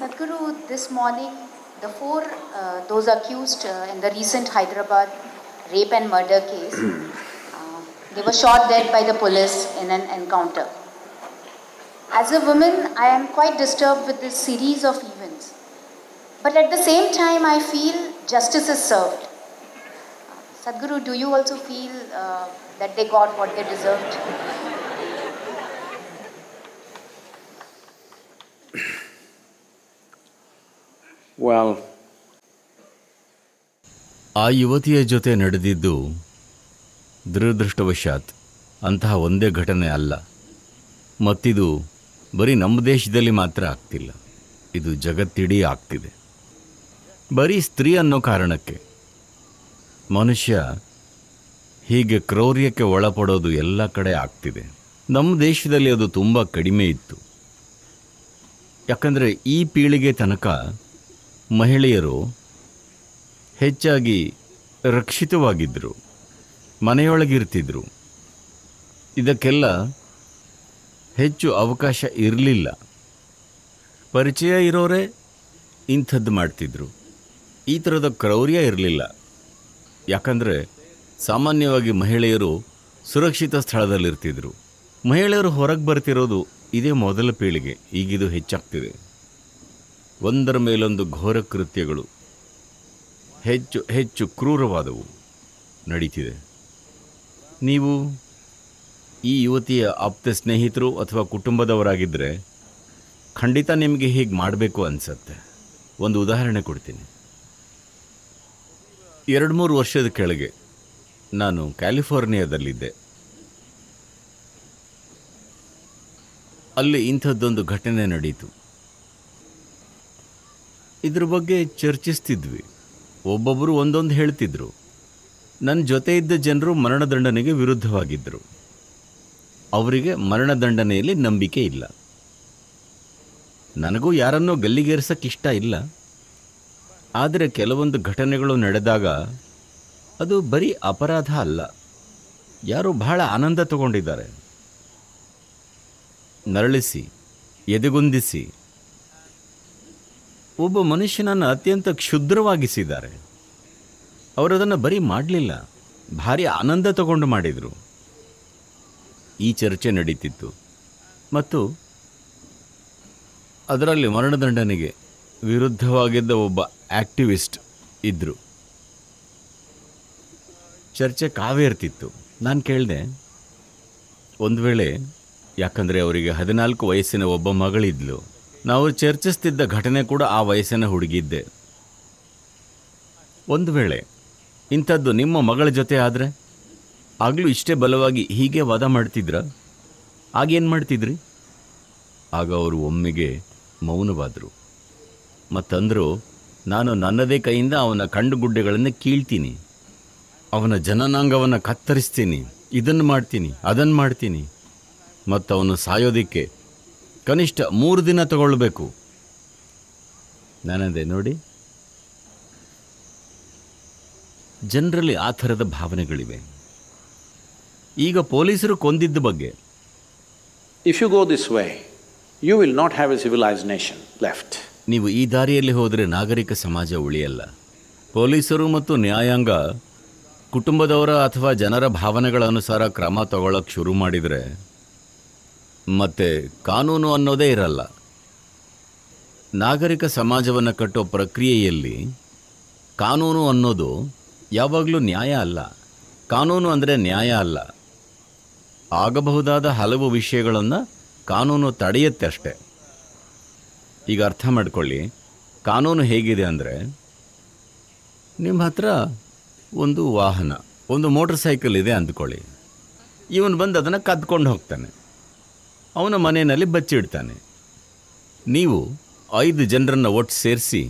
Sadhguru, this morning, the four, uh, those accused uh, in the recent Hyderabad rape and murder case, hmm. uh, they were shot dead by the police in an encounter. As a woman, I am quite disturbed with this series of events. But at the same time, I feel justice is served. Sadhguru, do you also feel uh, that they got what they deserved? ಆ ಯುವತಿಯ ಜೊತೆ ನಡೆದಿದ್ದು ದುರದೃಷ್ಟವಶಾತ್ ಅಂತಹ ಒಂದೇ ಘಟನೆ ಅಲ್ಲ ಮತ್ತಿದು ಬರೀ ನಮ್ಮ ದೇಶದಲ್ಲಿ ಮಾತ್ರ ಆಗ್ತಿಲ್ಲ ಇದು ಜಗತ್ತಿಡೀ ಆಗ್ತಿದೆ ಬರೀ ಸ್ತ್ರೀ ಅನ್ನೋ ಕಾರಣಕ್ಕೆ ಮನುಷ್ಯ ಹೀಗೆ ಕ್ರೌರ್ಯಕ್ಕೆ ಒಳಪಡೋದು ಎಲ್ಲ ಕಡೆ ಆಗ್ತಿದೆ ನಮ್ಮ ದೇಶದಲ್ಲಿ ಅದು ತುಂಬ ಕಡಿಮೆ ಇತ್ತು ಯಾಕಂದರೆ ಈ ಪೀಳಿಗೆ ತನಕ ಮಹಿಳೆಯರು ಹೆಚ್ಚಾಗಿ ರಕ್ಷಿತವಾಗಿದ್ದರು ಮನೆಯೊಳಗಿರ್ತಿದ್ರು ಇದಕ್ಕೆಲ್ಲ ಹೆಚ್ಚು ಅವಕಾಶ ಇರಲಿಲ್ಲ ಪರಿಚಯ ಇರೋರೇ ಇಂಥದ್ದು ಮಾಡ್ತಿದ್ರು ಈ ಥರದ ಕ್ರೌರ್ಯ ಇರಲಿಲ್ಲ ಯಾಕಂದರೆ ಸಾಮಾನ್ಯವಾಗಿ ಮಹಿಳೆಯರು ಸುರಕ್ಷಿತ ಸ್ಥಳದಲ್ಲಿರ್ತಿದ್ರು ಮಹಿಳೆಯರು ಹೊರಗೆ ಬರ್ತಿರೋದು ಇದೇ ಮೊದಲ ಪೀಳಿಗೆ ಈಗಿದು ಹೆಚ್ಚಾಗ್ತಿದೆ ಒಂದರ ಮೇಲೊಂದು ಘೋರ ಕೃತ್ಯಗಳು ಹೆಚ್ಚು ಹೆಚ್ಚು ಕ್ರೂರವಾದವು ನಡೀತಿದೆ ನೀವು ಈ ಯುವತಿಯ ಆಪ್ತ ಸ್ನೇಹಿತರು ಅಥವಾ ಕುಟುಂಬದವರಾಗಿದ್ದರೆ ಖಂಡಿತ ನಿಮಗೆ ಹೀಗೆ ಮಾಡಬೇಕು ಅನಿಸತ್ತೆ ಒಂದು ಉದಾಹರಣೆ ಕೊಡ್ತೀನಿ ಎರಡು ಮೂರು ವರ್ಷದ ಕೆಳಗೆ ನಾನು ಕ್ಯಾಲಿಫೋರ್ನಿಯಾದಲ್ಲಿದ್ದೆ ಅಲ್ಲಿ ಇಂಥದ್ದೊಂದು ಘಟನೆ ನಡೀತು ಇದ್ರ ಬಗ್ಗೆ ಚರ್ಚಿಸ್ತಿದ್ವಿ ಒಬ್ಬೊಬ್ಬರು ಒಂದೊಂದು ಹೇಳ್ತಿದ್ರು ನನ್ನ ಜೊತೆ ಇದ್ದ ಜನರು ಮರಣದಂಡನೆಗೆ ವಿರುದ್ಧವಾಗಿದ್ದರು ಅವರಿಗೆ ಮರಣದಂಡನೆಯಲ್ಲಿ ನಂಬಿಕೆ ಇಲ್ಲ ನನಗೂ ಯಾರನ್ನೂ ಗಲ್ಲಿಗೇರಿಸೋಕೆ ಇಷ್ಟ ಇಲ್ಲ ಆದರೆ ಕೆಲವೊಂದು ಘಟನೆಗಳು ನಡೆದಾಗ ಅದು ಬರೀ ಅಪರಾಧ ಅಲ್ಲ ಯಾರು ಬಹಳ ಆನಂದ ತಗೊಂಡಿದ್ದಾರೆ ನರಳಿಸಿ ಎದೆಗುಂದಿಸಿ ಒಬ್ಬ ಮನುಷ್ಯನನ್ನು ಅತ್ಯಂತ ಕ್ಷುದ್ರವಾಗಿಸಿದ್ದಾರೆ ಅವರು ಅದನ್ನು ಬರೀ ಮಾಡಲಿಲ್ಲ ಭಾರಿ ಆನಂದ ತಗೊಂಡು ಮಾಡಿದರು ಈ ಚರ್ಚೆ ನಡೀತಿತ್ತು ಮತ್ತು ಅದರಲ್ಲಿ ಮರಣದಂಡನೆಗೆ ವಿರುದ್ಧವಾಗಿದ್ದ ಒಬ್ಬ ಆ್ಯಕ್ಟಿವಿಸ್ಟ್ ಇದ್ದರು ಚರ್ಚೆ ಕಾವೇರ್ತಿತ್ತು ನಾನು ಕೇಳಿದೆ ಒಂದು ವೇಳೆ ಯಾಕಂದರೆ ಅವರಿಗೆ ಹದಿನಾಲ್ಕು ವಯಸ್ಸಿನ ಒಬ್ಬ ಮಗಳಿದ್ಲು ನಾವು ಚರ್ಚಿಸ್ತಿದ್ದ ಘಟನೆ ಕೂಡ ಆ ವಯಸ್ಸಿನ ಹುಡುಗಿದ್ದೆ ಒಂದು ವೇಳೆ ಇಂಥದ್ದು ನಿಮ್ಮ ಮಗಳ ಜೊತೆ ಆದರೆ ಆಗಲೂ ಇಷ್ಟೇ ಬಲವಾಗಿ ಹೀಗೆ ವಾದ ಮಾಡ್ತಿದ್ರ ಆಗೇನು ಮಾಡ್ತಿದ್ರಿ ಆಗ ಅವರು ಒಮ್ಮೆಗೆ ಮೌನವಾದರು ಮತ್ತಂದರು ನಾನು ನನ್ನದೇ ಕೈಯಿಂದ ಅವನ ಕಂಡುಗುಡ್ಡೆಗಳನ್ನು ಕೀಳ್ತೀನಿ ಅವನ ಜನನಾಂಗವನ್ನು ಕತ್ತರಿಸ್ತೀನಿ ಇದನ್ನು ಮಾಡ್ತೀನಿ ಅದನ್ನು ಮಾಡ್ತೀನಿ ಮತ್ತು ಅವನು ಸಾಯೋದಕ್ಕೆ ಕನಿಷ್ಠ ಮೂರು ದಿನ ತಗೊಳ್ಬೇಕು ನಾನಂದೆ ನೋಡಿ ಜನರಲ್ಲಿ ಆ ಥರದ ಭಾವನೆಗಳಿವೆ ಈಗ ಪೊಲೀಸರು ಕೊಂದಿದ್ದ ಬಗ್ಗೆ if you go this way you will not have a civilise nation left ನೀವು ಈ ದಾರಿಯಲ್ಲಿ ಹೋದರೆ ನಾಗರಿಕ ಸಮಾಜ ಉಳಿಯಲ್ಲ ಪೊಲೀಸರು ಮತ್ತು ನ್ಯಾಯಾಂಗ ಕುಟುಂಬದವರ ಅಥವಾ ಜನರ ಭಾವನೆಗಳ ಅನುಸಾರ ಕ್ರಮ ತಗೊಳ್ಳೋಕ್ಕೆ ಶುರು ಮಾಡಿದರೆ ಮತ್ತು ಕಾನೂನು ಅನ್ನೋದೇ ಇರಲ್ಲ ನಾಗರಿಕ ಸಮಾಜವನ್ನು ಕಟ್ಟೋ ಪ್ರಕ್ರಿಯೆಯಲ್ಲಿ ಕಾನೂನು ಅನ್ನೋದು ಯಾವಾಗಲೂ ನ್ಯಾಯ ಅಲ್ಲ ಕಾನೂನು ಅಂದರೆ ನ್ಯಾಯ ಅಲ್ಲ ಆಗಬಹುದಾದ ಹಲವು ವಿಷಯಗಳನ್ನು ಕಾನೂನು ತಡೆಯುತ್ತೆ ಅಷ್ಟೆ ಈಗ ಅರ್ಥ ಮಾಡ್ಕೊಳ್ಳಿ ಕಾನೂನು ಹೇಗಿದೆ ಅಂದರೆ ನಿಮ್ಮ ಹತ್ರ ಒಂದು ವಾಹನ ಒಂದು ಮೋಟ್ರ್ ಸೈಕಲ್ ಇದೆ ಅಂದ್ಕೊಳ್ಳಿ ಇವನು ಬಂದು ಅದನ್ನು ಕದ್ಕೊಂಡು ಹೋಗ್ತಾನೆ ಅವನ ಮನೆಯಲ್ಲಿ ಬಚ್ಚಿಡ್ತಾನೆ ನೀವು ಐದು ಜನರನ್ನು ಒಟ್ಟು ಸೇರಿಸಿ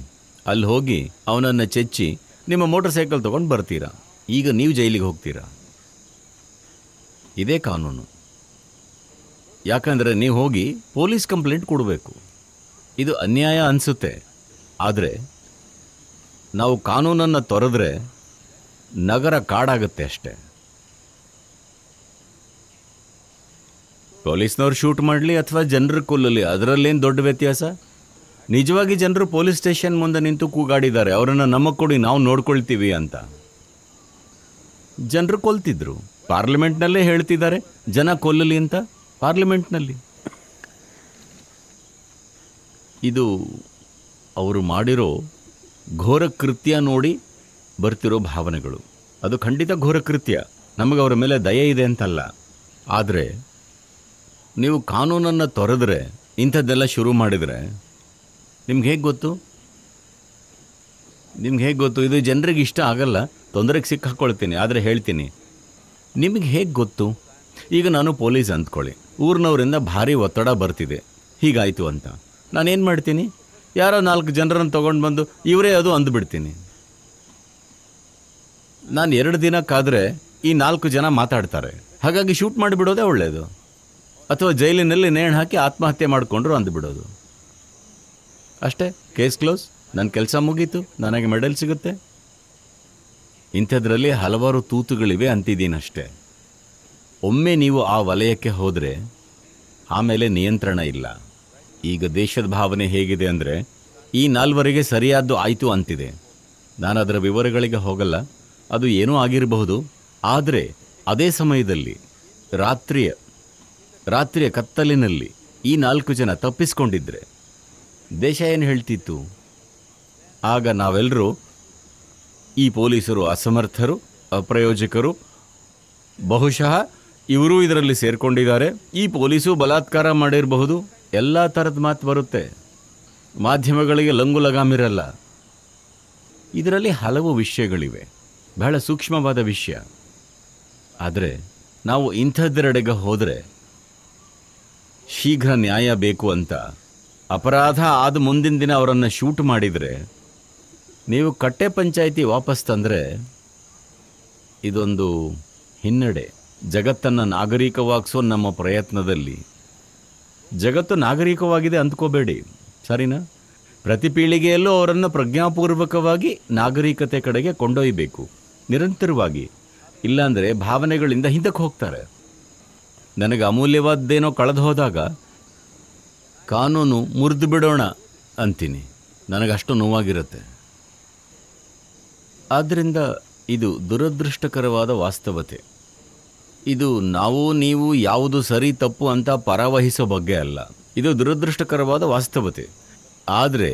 ಅಲ್ಲಿ ಹೋಗಿ ಅವನನ್ನು ಚೆಚ್ಚಿ ನಿಮ್ಮ ಮೋಟರ್ ಸೈಕಲ್ ತೊಗೊಂಡು ಬರ್ತೀರಾ ಈಗ ನೀವು ಜೈಲಿಗೆ ಹೋಗ್ತೀರಾ ಇದೇ ಕಾನೂನು ಯಾಕಂದರೆ ನೀವು ಹೋಗಿ ಪೊಲೀಸ್ ಕಂಪ್ಲೇಂಟ್ ಕೊಡಬೇಕು ಇದು ಅನ್ಯಾಯ ಅನಿಸುತ್ತೆ ಆದರೆ ನಾವು ಕಾನೂನನ್ನು ತೊರೆದ್ರೆ ನಗರ ಕಾಡಾಗುತ್ತೆ ಅಷ್ಟೇ ಪೊಲೀಸ್ನವ್ರು ಶೂಟ್ ಮಾಡಲಿ ಅಥವಾ ಜನರು ಕೊಲ್ಲಲಿ ಅದರಲ್ಲೇನು ದೊಡ್ಡ ವ್ಯತ್ಯಾಸ ನಿಜವಾಗಿ ಜನರು ಪೊಲೀಸ್ ಸ್ಟೇಷನ್ ಮುಂದೆ ನಿಂತು ಕೂಗಾಡಿದ್ದಾರೆ ಅವರನ್ನು ನಮಗೆ ಕೊಡಿ ನಾವು ನೋಡ್ಕೊಳ್ತೀವಿ ಅಂತ ಜನರು ಕೊಲ್ತಿದ್ರು ಪಾರ್ಲಿಮೆಂಟ್ನಲ್ಲೇ ಹೇಳ್ತಿದ್ದಾರೆ ಜನ ಕೊಲ್ಲಲಿ ಅಂತ ಪಾರ್ಲಿಮೆಂಟ್ನಲ್ಲಿ ಇದು ಅವರು ಮಾಡಿರೋ ಘೋರ ಕೃತ್ಯ ನೋಡಿ ಬರ್ತಿರೋ ಭಾವನೆಗಳು ಅದು ಖಂಡಿತ ಘೋರ ಕೃತ್ಯ ನಮಗೆ ಅವರ ಮೇಲೆ ದಯೆ ಇದೆ ಅಂತಲ್ಲ ಆದರೆ ನೀವು ಕಾನೂನನ್ನು ತೊರೆದ್ರೆ ಇಂಥದ್ದೆಲ್ಲ ಶುರು ಮಾಡಿದರೆ ನಿಮ್ಗೆ ಹೇಗೆ ಗೊತ್ತು ನಿಮ್ಗೆ ಹೇಗೆ ಗೊತ್ತು ಇದು ಜನರಿಗೆ ಇಷ್ಟ ಆಗಲ್ಲ ತೊಂದರೆಗೆ ಸಿಕ್ಕಾಕ್ಕೊಳ್ತೀನಿ ಆದರೆ ಹೇಳ್ತೀನಿ ನಿಮಗೆ ಹೇಗೆ ಗೊತ್ತು ಈಗ ನಾನು ಪೊಲೀಸ್ ಅಂದ್ಕೊಳ್ಳಿ ಊರಿನವರಿಂದ ಭಾರಿ ಒತ್ತಡ ಬರ್ತಿದೆ ಹೀಗಾಯಿತು ಅಂತ ನಾನೇನು ಮಾಡ್ತೀನಿ ಯಾರೋ ನಾಲ್ಕು ಜನರನ್ನು ತೊಗೊಂಡು ಬಂದು ಇವರೇ ಅದು ಅಂದ್ಬಿಡ್ತೀನಿ ನಾನು ಎರಡು ದಿನಕ್ಕಾದರೆ ಈ ನಾಲ್ಕು ಜನ ಮಾತಾಡ್ತಾರೆ ಹಾಗಾಗಿ ಶೂಟ್ ಮಾಡಿಬಿಡೋದೇ ಒಳ್ಳೆಯದು ಅಥವಾ ಜೈಲಿನಲ್ಲಿ ನೇಣು ಹಾಕಿ ಆತ್ಮಹತ್ಯೆ ಮಾಡಿಕೊಂಡ್ರು ಅಂದುಬಿಡೋದು ಅಷ್ಟೇ ಕೇಸ್ ಕ್ಲೋಸ್ ನನ್ನ ಕೆಲಸ ಮುಗೀತು ನನಗೆ ಮೆಡಲ್ ಸಿಗುತ್ತೆ ಇಂಥದ್ರಲ್ಲಿ ಹಲವಾರು ತೂತುಗಳಿವೆ ಅಂತಿದ್ದೀನಷ್ಟೇ ಒಮ್ಮೆ ನೀವು ಆ ವಲಯಕ್ಕೆ ಹೋದರೆ ಆಮೇಲೆ ನಿಯಂತ್ರಣ ಇಲ್ಲ ಈಗ ದೇಶದ ಭಾವನೆ ಹೇಗಿದೆ ಅಂದರೆ ಈ ನಾಲ್ವರಿಗೆ ಸರಿಯಾದ್ದು ಆಯಿತು ಅಂತಿದೆ ನಾನು ಅದರ ವಿವರಗಳಿಗೆ ಹೋಗಲ್ಲ ಅದು ಏನೂ ಆಗಿರಬಹುದು ಆದರೆ ಅದೇ ಸಮಯದಲ್ಲಿ ರಾತ್ರಿಯ ರಾತ್ರಿಯ ಕತ್ತಲಿನಲ್ಲಿ ಈ ನಾಲ್ಕು ಜನ ತಪ್ಪಿಸ್ಕೊಂಡಿದ್ರೆ ದೇಶ ಏನು ಹೇಳ್ತಿತ್ತು ಆಗ ನಾವೆಲ್ಲರೂ ಈ ಪೊಲೀಸರು ಅಸಮರ್ಥರು ಅಪ್ರಯೋಜಕರು ಬಹುಶಃ ಇವರೂ ಇದರಲ್ಲಿ ಸೇರಿಕೊಂಡಿದ್ದಾರೆ ಈ ಪೊಲೀಸು ಬಲಾತ್ಕಾರ ಮಾಡಿರಬಹುದು ಎಲ್ಲ ಥರದ ಮಾತು ಬರುತ್ತೆ ಮಾಧ್ಯಮಗಳಿಗೆ ಲಂಗು ಲಗಾಮಿರಲ್ಲ ಇದರಲ್ಲಿ ಹಲವು ವಿಷಯಗಳಿವೆ ಬಹಳ ಸೂಕ್ಷ್ಮವಾದ ವಿಷಯ ಆದರೆ ನಾವು ಇಂಥದ್ದೆಡೆಗೆ ಹೋದರೆ ಶೀಘ್ರ ನ್ಯಾಯ ಬೇಕು ಅಂತ ಅಪರಾಧ ಆದ ಮುಂದಿನ ದಿನ ಅವರನ್ನು ಶೂಟ್ ಮಾಡಿದರೆ ನೀವು ಕಟ್ಟೆ ಪಂಚಾಯಿತಿ ವಾಪಸ್ ತಂದರೆ ಇದೊಂದು ಹಿನ್ನಡೆ ಜಗತ್ತನ್ನು ನಾಗರಿಕವಾಗಿಸೋ ನಮ್ಮ ಪ್ರಯತ್ನದಲ್ಲಿ ಜಗತ್ತು ನಾಗರಿಕವಾಗಿದೆ ಅಂದ್ಕೋಬೇಡಿ ಸರಿನಾ ಪ್ರತಿ ಪೀಳಿಗೆಯಲ್ಲೂ ಅವರನ್ನು ಪ್ರಜ್ಞಾಪೂರ್ವಕವಾಗಿ ನಾಗರಿಕತೆ ಕಡೆಗೆ ಕೊಂಡೊಯ್ಯಬೇಕು ನಿರಂತರವಾಗಿ ಇಲ್ಲಾಂದರೆ ಭಾವನೆಗಳಿಂದ ಹಿಂದಕ್ಕೆ ಹೋಗ್ತಾರೆ ನನಗೆ ಅಮೂಲ್ಯವಾದ್ದೇನೋ ಕಳೆದು ಹೋದಾಗ ಕಾನೂನು ಮುರಿದು ಬಿಡೋಣ ಅಂತೀನಿ ನನಗಷ್ಟು ನೋವಾಗಿರುತ್ತೆ ಆದ್ದರಿಂದ ಇದು ದುರದೃಷ್ಟಕರವಾದ ವಾಸ್ತವತೆ ಇದು ನಾವು ನೀವು ಯಾವುದು ಸರಿ ತಪ್ಪು ಅಂತ ಪರವಹಿಸೋ ಬಗ್ಗೆ ಅಲ್ಲ ಇದು ದುರದೃಷ್ಟಕರವಾದ ವಾಸ್ತವತೆ ಆದರೆ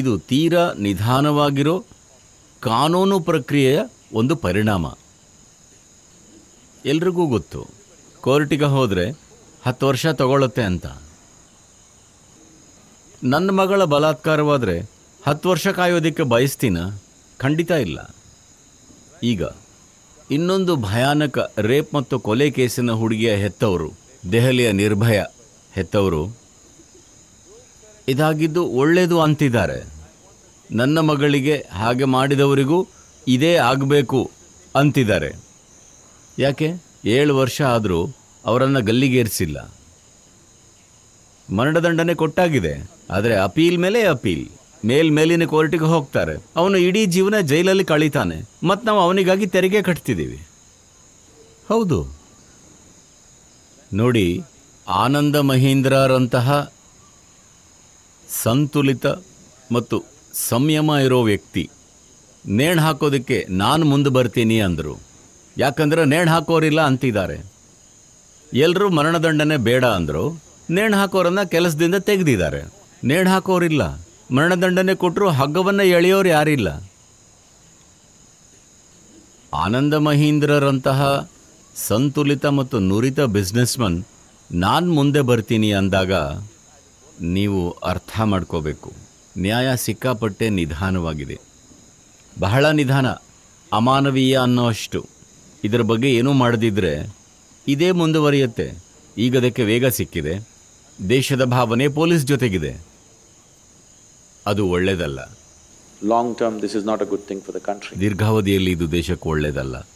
ಇದು ತೀರಾ ನಿಧಾನವಾಗಿರೋ ಕಾನೂನು ಪ್ರಕ್ರಿಯೆಯ ಒಂದು ಪರಿಣಾಮ ಎಲ್ರಿಗೂ ಗೊತ್ತು ಕೋರ್ಟಿಗೆ ಹೋದರೆ ಹತ್ತು ವರ್ಷ ತಗೊಳ್ಳುತ್ತೆ ಅಂತ ನನ್ನ ಮಗಳ ಬಲಾತ್ಕಾರವಾದರೆ ಹತ್ತು ವರ್ಷ ಕಾಯೋದಕ್ಕೆ ಬಯಸ್ತೀನ ಖಂಡಿತ ಇಲ್ಲ ಈಗ ಇನ್ನೊಂದು ಭಯಾನಕ ರೇಪ್ ಮತ್ತು ಕೊಲೆ ಕೇಸಿನ ಹುಡುಗಿಯ ಹೆತ್ತವರು ದೆಹಲಿಯ ನಿರ್ಭಯ ಹೆತ್ತವರು ಇದಾಗಿದ್ದು ಒಳ್ಳೆಯದು ಅಂತಿದ್ದಾರೆ ನನ್ನ ಮಗಳಿಗೆ ಹಾಗೆ ಮಾಡಿದವರಿಗೂ ಇದೇ ಆಗಬೇಕು ಅಂತಿದ್ದಾರೆ ಯಾಕೆ ಏಳು ವರ್ಷ ಆದರೂ ಅವರನ್ನು ಗಲ್ಲಿಗೇರಿಸಿಲ್ಲ ಮರಣದಂಡನೆ ಕೊಟ್ಟಾಗಿದೆ ಆದರೆ ಅಪೀಲ್ ಮೇಲೆ ಅಪೀಲ್ ಮೇಲ್ ಮೇಲಿನ ಕೋರ್ಟಿಗೆ ಹೋಗ್ತಾರೆ ಅವನು ಇಡೀ ಜೀವನ ಜೈಲಲ್ಲಿ ಕಳೀತಾನೆ ಮತ್ತು ನಾವು ಅವನಿಗಾಗಿ ತೆರಿಗೆ ಕಟ್ತಿದ್ದೀವಿ ಹೌದು ನೋಡಿ ಆನಂದ ಮಹೀಂದ್ರರಂತಹ ಸಂತುಲಿತ ಮತ್ತು ಸಂಯಮ ಇರೋ ವ್ಯಕ್ತಿ ನೇಣು ಹಾಕೋದಕ್ಕೆ ನಾನು ಮುಂದೆ ಬರ್ತೀನಿ ಅಂದರು ಯಾಕಂದರೆ ನೇಣು ಹಾಕೋರಿಲ್ಲ ಅಂತಿದ್ದಾರೆ ಎಲ್ಲರೂ ಮರಣದಂಡನೆ ಬೇಡ ಅಂದರು ನೇಣು ಹಾಕೋರನ್ನು ಕೆಲಸದಿಂದ ತೆಗೆದಿದ್ದಾರೆ ನೇಣು ಹಾಕೋರಿಲ್ಲ ಮರಣದಂಡನೆ ಕೊಟ್ಟರು ಹಗ್ಗವನ್ನು ಎಳೆಯೋರು ಯಾರಿಲ್ಲ ಆನಂದ ಮಹೀಂದ್ರರಂತಹ ಸಂತುಲಿತ ಮತ್ತು ನುರಿತ ಬಿಸ್ನೆಸ್ಮನ್ ನಾನು ಮುಂದೆ ಬರ್ತೀನಿ ಅಂದಾಗ ನೀವು ಅರ್ಥ ಮಾಡ್ಕೋಬೇಕು ನ್ಯಾಯ ಸಿಕ್ಕಾಪಟ್ಟೆ ನಿಧಾನವಾಗಿದೆ ಬಹಳ ನಿಧಾನ ಅಮಾನವೀಯ ಅನ್ನೋ ಅಷ್ಟು ಇದರ ಬಗ್ಗೆ ಏನೂ ಮಾಡದಿದ್ದರೆ ಇದೇ ಮುಂದುವರಿಯುತ್ತೆ ಈಗ ಅದಕ್ಕೆ ವೇಗ ಸಿಕ್ಕಿದೆ ದೇಶದ ಭಾವನೆ ಪೊಲೀಸ್ ಜೊತೆಗಿದೆ ಅದು ಒಳ್ಳೆಯದಲ್ಲ long term this is not a good thing for the country ದೀರ್ಘಾವಧಿಯಲ್ಲಿ ಇದು ದೇಶಕ್ಕೆ ಒಳ್ಳೆಯದಲ್ಲ